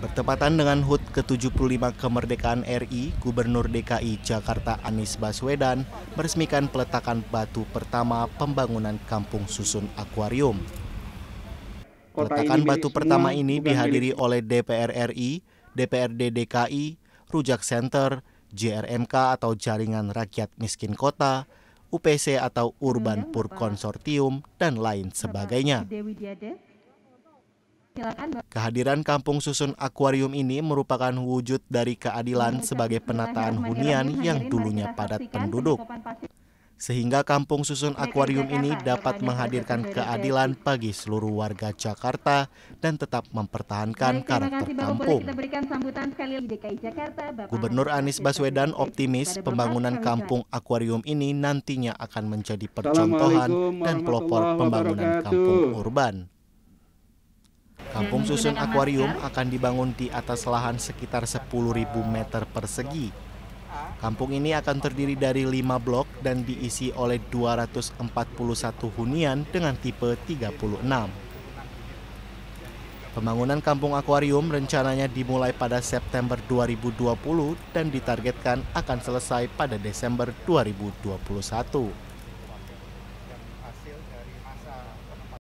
Bertepatan dengan HUT ke-75 kemerdekaan RI, Gubernur DKI Jakarta Anies Baswedan meresmikan peletakan batu pertama pembangunan Kampung Susun Akuarium. Peletakan batu pertama ini dihadiri oleh DPR RI, DPRD DKI, Rujak Center, JRMK atau Jaringan Rakyat Miskin Kota, UPC atau Urban iya, Pur Consortium dan lain sebagainya. Kehadiran Kampung Susun Akuarium ini merupakan wujud dari keadilan sebagai penataan hunian yang dulunya padat penduduk. Sehingga Kampung Susun Akuarium ini dapat menghadirkan keadilan bagi seluruh warga Jakarta dan tetap mempertahankan karakter kampung. Gubernur Anies Baswedan optimis pembangunan Kampung Akuarium ini nantinya akan menjadi percontohan dan pelopor pembangunan kampung urban. Kampung susun akuarium akan dibangun di atas lahan sekitar 10.000 meter persegi. Kampung ini akan terdiri dari 5 blok dan diisi oleh 241 hunian dengan tipe 36. Pembangunan kampung akuarium rencananya dimulai pada September 2020 dan ditargetkan akan selesai pada Desember 2021.